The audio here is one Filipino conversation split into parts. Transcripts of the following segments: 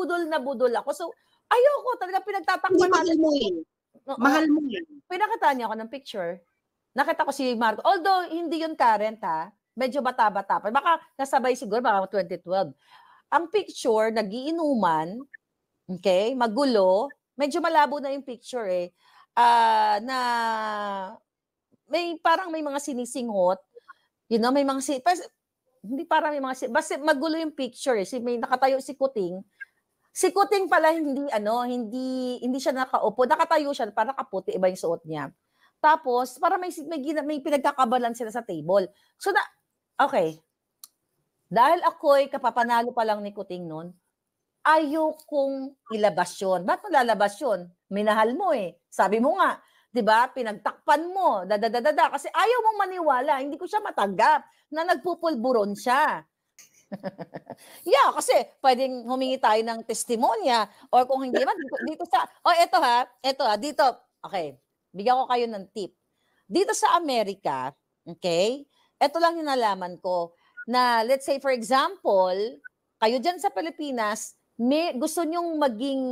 budol na budol ako. So, ayoko talaga pinagtatakpan natin. Mahal mo yun. No, mahal mo yun. Pinakita niya ako ng picture. Nakita ko si Marco. Although, hindi yun current ha. Medyo bata-bata pa. Baka nasabay siguro, baka 2012. Ang picture, nagiinuman, okay, magulo, medyo malabo na yung picture eh, uh, na may parang may mga sinisinghot, you know, may mga, si, pas, hindi parang may mga, si, basta magulo yung picture eh, si, may nakatayo si Kuting, Si Kuting pala hindi ano, hindi hindi siya nakaupo, nakatayo siya para nakaputi iba yung suot niya. Tapos para may may, may pinagkakabalan sila sa table. So na okay. Dahil ako ay kapapanalo pa lang ni Kuting noon, ayokong ilabas yun. Ba't mo lalabas yun? Minahal mo eh. Sabi mo nga, 'di ba? Pinagtakpan mo, dadadadada kasi ayaw mong maniwala, hindi ko siya matanggap na nagpupulburon siya. yeah, kasi pwedeng humingi tayo ng testimonya or kung hindi man, dito sa, oh, eto ha, eto ha, dito, okay, bigyan ko kayo ng tip. Dito sa Amerika, okay, Ito lang yung nalaman ko na let's say for example, kayo diyan sa Pilipinas, may, gusto nyong maging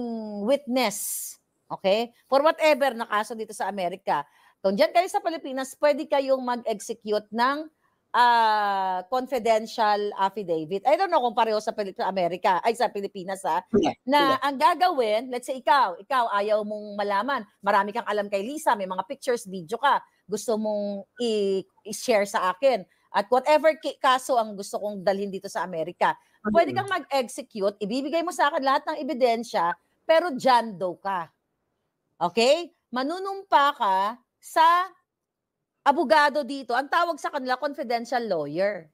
witness, okay, for whatever na kaso dito sa Amerika. Kung dyan kayo sa Pilipinas, pwede kayong mag-execute ng uh, confidential affidavit. I don't know kung pareho sa Pilip- Amerika, ay sa Pilipinas ha, yeah, na yeah. ang gagawin, let's say ikaw, ikaw ayaw mong malaman, marami kang alam kay Lisa, may mga pictures, video ka, gusto mong i- i-share sa akin. At whatever kaso ang gusto kong dalhin dito sa Amerika, mm-hmm. pwede kang mag-execute, ibibigay mo sa akin lahat ng ebidensya, pero John Doe ka. Okay? Manunumpa ka sa abogado dito, ang tawag sa kanila confidential lawyer.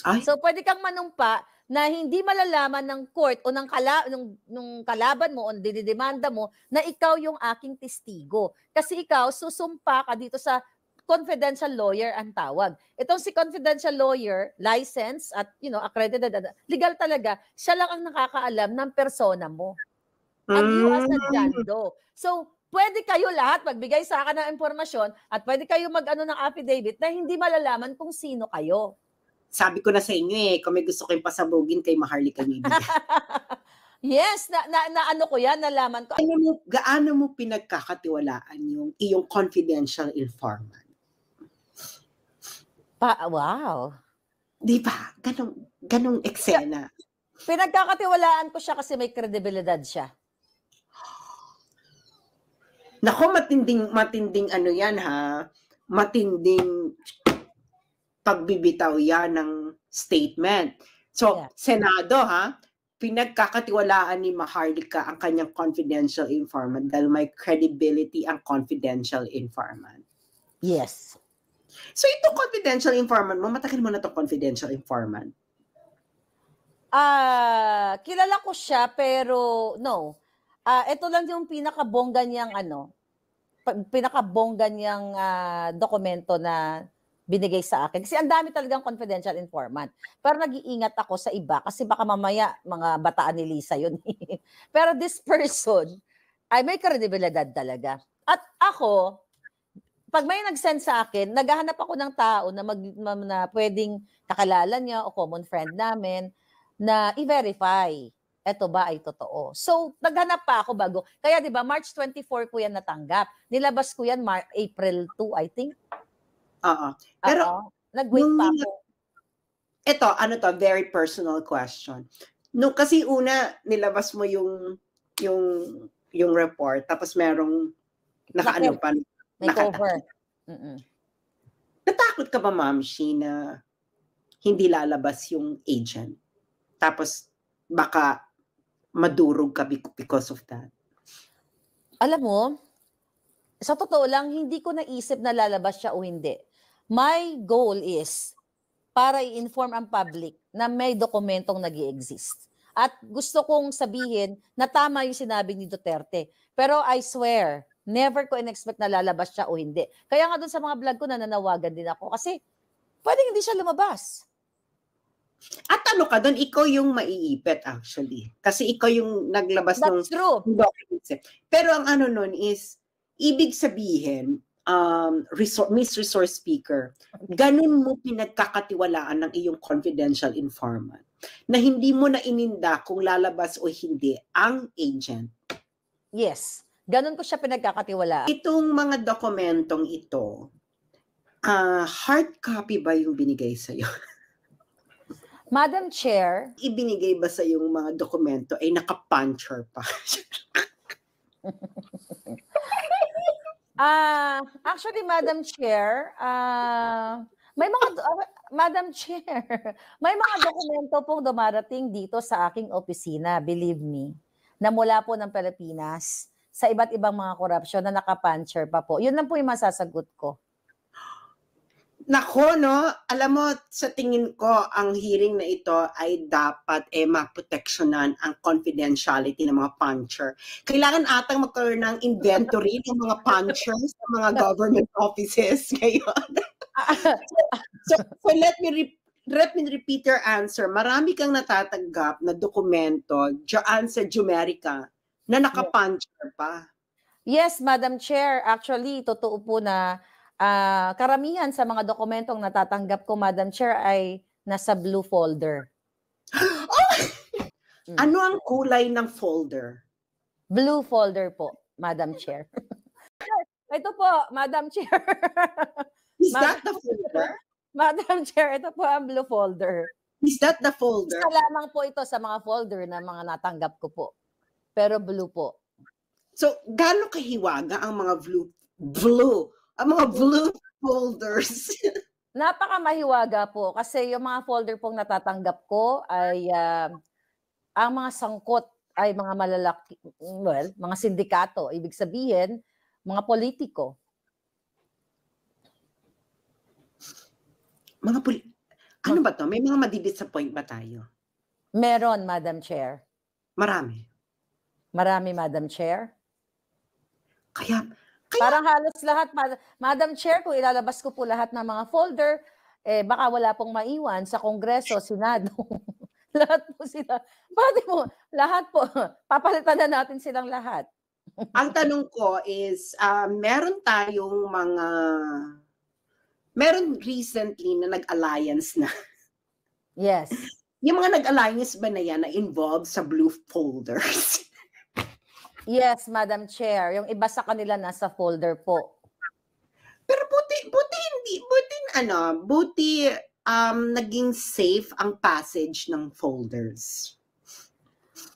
Ay. So pwede kang manumpa na hindi malalaman ng court o ng kala, nung, nung kalaban mo o dinidemanda mo na ikaw yung aking testigo. Kasi ikaw, susumpa ka dito sa confidential lawyer ang tawag. Itong si confidential lawyer, license at you know, accredited, legal talaga, siya lang ang nakakaalam ng persona mo. And mm. you as a jando. So, pwede kayo lahat magbigay sa akin ng impormasyon at pwede kayo mag-ano ng affidavit na hindi malalaman kung sino kayo. Sabi ko na sa inyo eh, kung may gusto kayong pasabugin kay Maharlika Media. yes, na, na, na, ano ko yan, nalaman ko. Ano mo, gaano mo pinagkakatiwalaan yung iyong confidential informant? Pa, wow. Di ba? Ganong, ganong eksena. Pinagkakatiwalaan ko siya kasi may kredibilidad siya. Nako, matinding, matinding ano yan ha, matinding pagbibitaw yan ng statement. So, yeah. Senado ha, pinagkakatiwalaan ni Maharlika ang kanyang confidential informant dahil may credibility ang confidential informant. Yes. So ito confidential informant mo, matagal mo na itong confidential informant? Ah, uh, kilala ko siya pero no. Ah, uh, ito lang yung pinakabongga niyang ano, pinakabongga niyang uh, dokumento na binigay sa akin. Kasi ang dami talagang confidential informant. Pero nag-iingat ako sa iba kasi baka mamaya mga bataan ni Lisa yun. Eh. Pero this person, ay may kredibilidad talaga. At ako, pag may nag-send sa akin, naghahanap ako ng tao na, mag, na pwedeng kakilala niya o common friend namin na i-verify eto ba ay totoo? So, naghanap pa ako bago. Kaya 'di ba March 24 ko 'yan natanggap. Nilabas ko 'yan Mar- April 2, I think. Oo. Pero uh nag-wait pa ako. Ito, ano to, very personal question. Nung kasi una nilabas mo yung yung yung report tapos merong nakaano pa may cover. Mm-mm. Natakot ka ba, Ma'am Sheena, hindi lalabas yung agent? Tapos baka madurog ka because of that? Alam mo, sa totoo lang, hindi ko naisip na lalabas siya o hindi. My goal is para i-inform ang public na may dokumentong nag exist At gusto kong sabihin na tama yung sinabi ni Duterte. Pero I swear, never ko in-expect na lalabas siya o hindi. Kaya nga doon sa mga vlog ko, nananawagan din ako. Kasi pwedeng hindi siya lumabas. At ano ka doon, ikaw yung maiipit actually. Kasi ikaw yung naglabas That's ng true. documents. Eh. Pero ang ano noon is, ibig sabihin, um, resource, Miss Resource Speaker, ganun mo pinagkakatiwalaan ng iyong confidential informant na hindi mo na ininda kung lalabas o hindi ang agent. Yes. Ganun ko siya pinagkakatiwala. Itong mga dokumentong ito, uh, hard copy ba yung binigay sa'yo? Madam Chair. Ibinigay ba sa yung mga dokumento ay nakapuncher pa? Ah, uh, actually Madam Chair, ah uh, may mga uh, Madam Chair, may mga dokumento pong dumarating dito sa aking opisina, believe me, na mula po ng Pilipinas sa iba't ibang mga korupsyon na nakapuncher pa po. Yun lang po yung masasagot ko. Nako, no? Alam mo, sa tingin ko, ang hearing na ito ay dapat eh, maproteksyonan ang confidentiality ng mga puncher. Kailangan atang magkaroon ng inventory ng mga punchers sa mga government offices ngayon. so, so, let me repeat. let me repeat your answer. Marami kang natatanggap na dokumento dyan sa Jumerica na nakapuncher pa. Yes, Madam Chair. Actually, totoo po na uh, karamihan sa mga dokumentong natatanggap ko, Madam Chair, ay nasa blue folder. Oh! Mm. Ano ang kulay ng folder? Blue folder po, Madam Chair. ito po, Madam Chair. Is that the folder? Madam Chair, ito po ang blue folder. Is that the folder? Isa lamang po ito sa mga folder na mga natanggap ko po. Pero blue po. So, gano'ng kahiwaga ang mga blue, blue ang mga blue folders. Napakamahiwaga po kasi yung mga folder pong natatanggap ko ay uh, ang mga sangkot ay mga malalaki, well, mga sindikato. Ibig sabihin, mga politiko. Mga poli- ano ba to? May mga madidisappoint ba tayo? Meron, Madam Chair. Marami. Marami, Madam Chair. Kaya, kaya, Parang halos lahat, Madam Chair, kung ilalabas ko po lahat ng mga folder, eh baka wala pong maiwan sa Kongreso, Senado. lahat po sila. Pati mo, lahat po. Papalitan na natin silang lahat. Ang tanong ko is, uh, meron tayong mga, meron recently na nag-alliance na. Yes. Yung mga nag-alliance ba na yan na involved sa blue folders? Yes, Madam Chair. Yung iba sa kanila nasa folder po. Pero buti, buti hindi, buti ano, buti um, naging safe ang passage ng folders.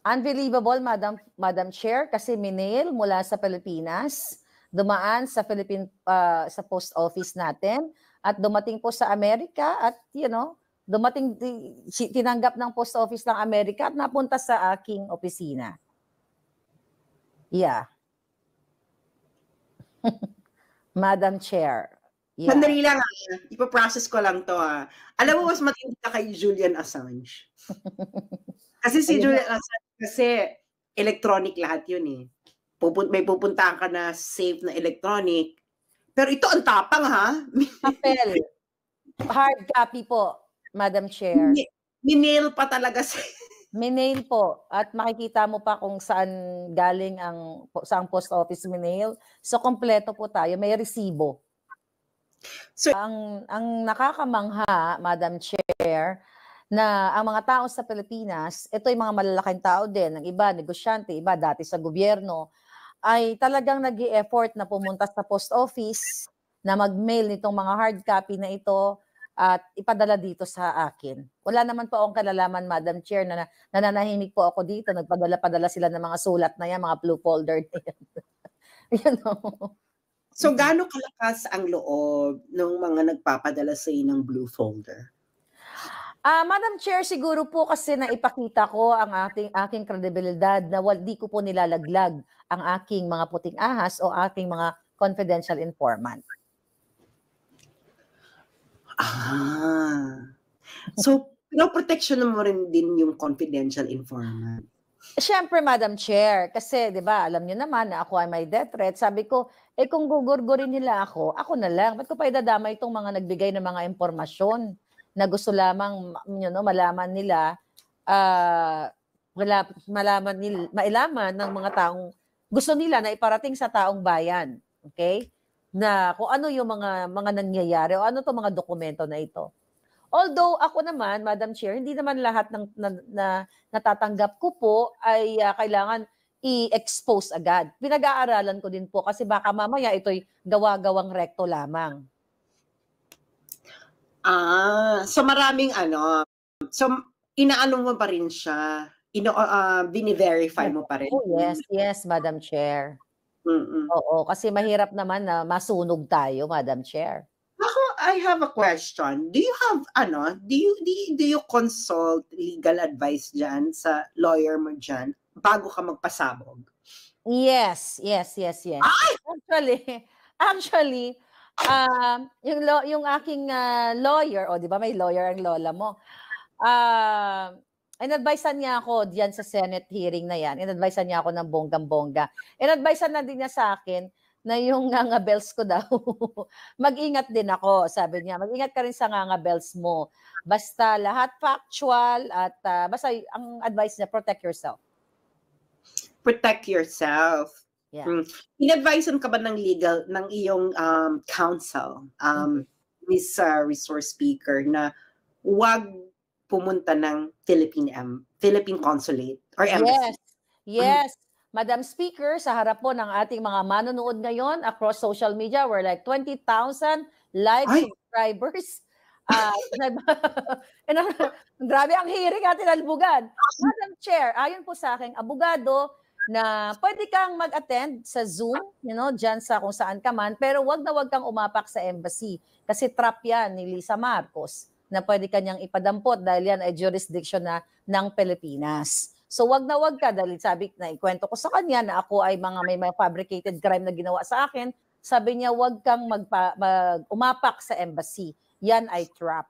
Unbelievable, Madam, Madam Chair, kasi minail mula sa Pilipinas, dumaan sa Philippine uh, sa post office natin at dumating po sa Amerika at you know, dumating tinanggap ng post office ng Amerika at napunta sa aking opisina. Yeah. Madam Chair. Yeah. Sandali lang ah. Ipaprocess ko lang to ah. Alam mo, mm. mas matindi ka kay Julian Assange. kasi si Julian Assange, kasi electronic lahat yun eh. Pupun may pupuntahan ka na safe na electronic. Pero ito ang tapang ha. Papel. Hard copy po, Madam Chair. Minail pa talaga sa Minail po at makikita mo pa kung saan galing ang saan post office minail. So kompleto po tayo, may resibo. So ang ang nakakamangha, Madam Chair, na ang mga tao sa Pilipinas, ito ay mga malalaking tao din, ang iba negosyante, iba dati sa gobyerno, ay talagang nag effort na pumunta sa post office na mag-mail nitong mga hard copy na ito at ipadala dito sa akin. Wala naman po akong kalalaman, Madam Chair, na nananahimik po ako dito. Nagpadala-padala sila ng mga sulat na yan, mga blue folder na yan. you know? So, gaano kalakas ang loob ng mga nagpapadala sa ng blue folder? Ah, uh, Madam Chair, siguro po kasi na ipakita ko ang ating aking kredibilidad na wal, di ko po nilalaglag ang aking mga puting ahas o aking mga confidential informant. Ah. So, pinoproteksyon mo rin din yung confidential informant. Siyempre, Madam Chair, kasi 'di ba, alam niyo naman na ako ay may death threat. Sabi ko, eh kung gugurgurin nila ako, ako na lang. Ba't ko pa idadama itong mga nagbigay ng mga impormasyon na gusto lamang you know, malaman nila uh, wala, malaman nila, mailaman ng mga taong gusto nila na iparating sa taong bayan. Okay? na kung ano yung mga mga nangyayari o ano to mga dokumento na ito. Although ako naman, Madam Chair, hindi naman lahat ng na, na, natatanggap ko po ay uh, kailangan i-expose agad. Pinag-aaralan ko din po kasi baka mamaya ito'y gawa-gawang rekto lamang. Ah, so maraming ano. So inaano mo pa rin siya? Ino uh, bini-verify mo pa rin. Oh, yes, yes, Madam Chair. Mm-mm. Oo, kasi mahirap naman na masunog tayo, Madam Chair. Ako, I have a question. Do you have, ano, do you, do you, do you consult legal advice dyan sa lawyer mo dyan bago ka magpasabog? Yes, yes, yes, yes. Ay! Actually, actually, uh, yung, lo- yung aking uh, lawyer, o oh, di ba may lawyer ang lola mo, uh, in niya ako diyan sa Senate hearing na yan. in niya ako ng bonggang-bongga. in na din niya sa akin na yung nga bells ko daw, mag-ingat din ako, sabi niya. Mag-ingat ka rin sa nga bells mo. Basta lahat factual at uh, basta ang advice niya, protect yourself. Protect yourself. Yeah. Mm. in ka ba ng legal, ng iyong um, counsel, um, mm-hmm. Miss uh, Resource Speaker, na wag pumunta ng Philippine um, Philippine Consulate or embassy. Yes. Yes. Um, Madam Speaker, sa harap po ng ating mga manonood ngayon across social media, we're like 20,000 live Ay. subscribers. Uh, grabe ang hiring atin albugad. Madam Chair, ayon po sa aking abogado na pwede kang mag-attend sa Zoom, you know, dyan sa kung saan ka man, pero wag na wag kang umapak sa embassy kasi trap yan ni Lisa Marcos na pwede kanyang ipadampot dahil yan ay jurisdiction na ng Pilipinas. So wag na wag ka dahil sabi na ikwento ko sa kanya na ako ay mga may mga fabricated crime na ginawa sa akin. Sabi niya wag kang magpa, mag, umapak sa embassy. Yan ay trap.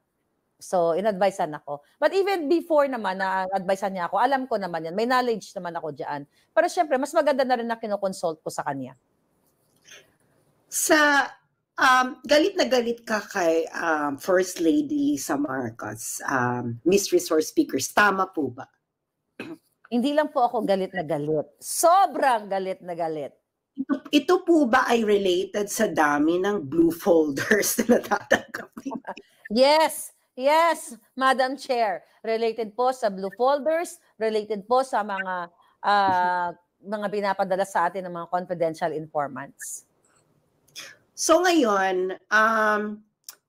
So, inadvisean ako. But even before naman na advisean niya ako, alam ko naman yan. May knowledge naman ako diyan. Pero syempre, mas maganda na rin na kinoconsult ko sa kanya. Sa Um, galit na galit ka kay um, First Lady sa Marcos, um, Miss Resource Speakers. Tama po ba? Hindi lang po ako galit na galit. Sobrang galit na galit. Ito, ito po ba ay related sa dami ng blue folders na natatanggap? yes, yes, Madam Chair. Related po sa blue folders, related po sa mga uh, mga binapadala sa atin ng mga confidential informants. So ngayon, um,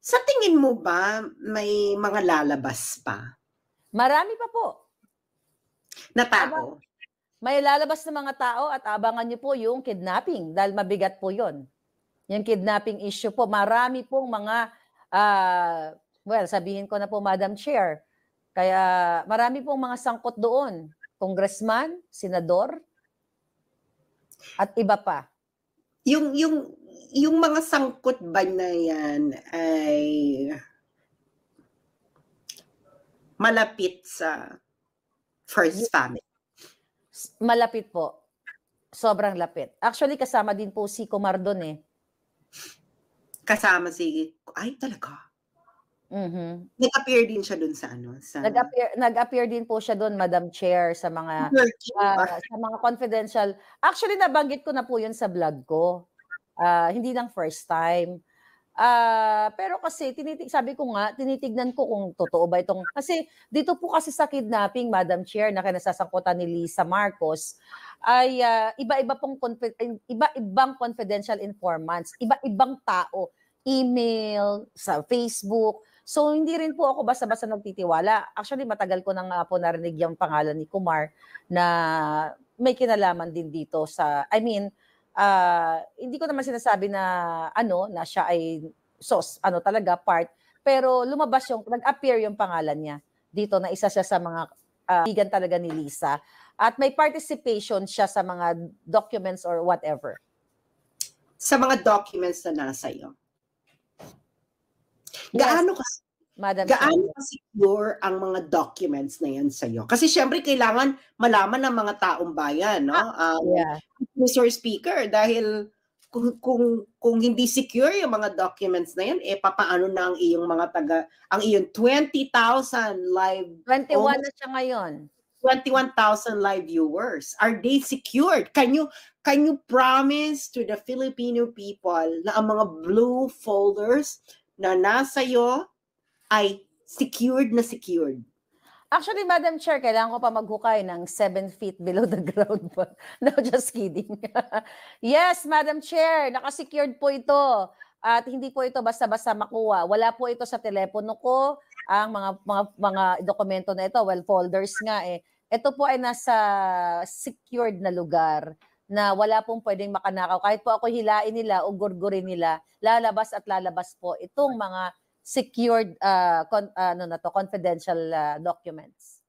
sa tingin mo ba may mga lalabas pa? Marami pa po. Na tao? May lalabas na mga tao at abangan niyo po yung kidnapping dahil mabigat po yon. Yung kidnapping issue po, marami pong mga, uh, well, sabihin ko na po, Madam Chair, kaya marami pong mga sangkot doon. Congressman, senador, at iba pa. Yung, yung yung mga sangkot ba na yan ay malapit sa first family? Malapit po. Sobrang lapit. Actually, kasama din po si Comardon eh. Kasama si... Ay, talaga. Mm-hmm. Nag-appear din siya doon sa ano? Sa... Nag-appear, nag-appear din po siya doon, Madam Chair, sa mga uh, sa mga confidential. Actually, nabanggit ko na po yun sa vlog ko. Uh, hindi lang first time. Uh, pero kasi tinitig sabi ko nga tinitignan ko kung totoo ba itong kasi dito po kasi sa kidnapping Madam Chair na kinasasangkutan ni Lisa Marcos ay uh, iba-iba pong iba-ibang confidential informants, iba-ibang tao, email, sa Facebook. So hindi rin po ako basta-basta nagtitiwala. Actually matagal ko na nga po narinig yung pangalan ni Kumar na may kinalaman din dito sa I mean uh, hindi ko naman sinasabi na ano na siya ay sos ano talaga part pero lumabas yung nag-appear yung pangalan niya dito na isa siya sa mga uh, talaga ni Lisa at may participation siya sa mga documents or whatever sa mga documents na nasa iyo gaano yes. kasi Madam Gaano ka secure ang mga documents na yan sa iyo? Kasi syempre kailangan malaman ng mga taong bayan, no? Ah, um, yeah. Mr. Speaker dahil kung, kung kung hindi secure yung mga documents na yan eh papaano na ang iyong mga taga ang iyong 20,000 live 21 oh, na siya ngayon 21,000 live viewers are they secured can you can you promise to the Filipino people na ang mga blue folders na nasa iyo ay secured na secured Actually, Madam Chair, kailangan ko pa maghukay ng 7 feet below the ground. But no, just kidding. yes, Madam Chair, nakasecured po ito. At hindi po ito basta-basta makuha. Wala po ito sa telepono ko ang mga mga mga dokumento na ito, well folders nga eh. Ito po ay nasa secured na lugar na wala pong pwedeng makanakaw. Kahit po ako hilain nila o gurgurin nila, lalabas at lalabas po itong mga secured uh, con- ah, ano na to, confidential uh, documents?